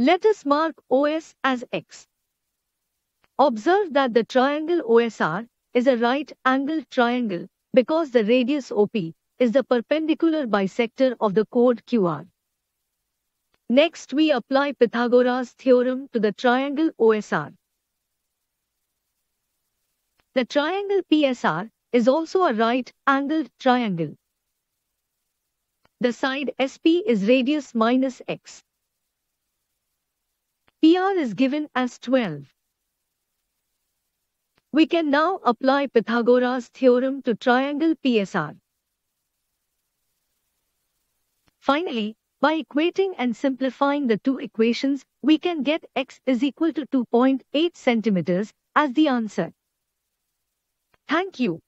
Let us mark OS as X. Observe that the triangle OSR is a right-angled triangle because the radius OP is the perpendicular bisector of the chord QR. Next, we apply Pythagoras' theorem to the triangle OSR. The triangle PSR is also a right-angled triangle. The side SP is radius minus x. PR is given as 12. We can now apply Pythagoras theorem to triangle PSR. Finally, by equating and simplifying the two equations, we can get x is equal to 2.8 centimeters as the answer. Thank you.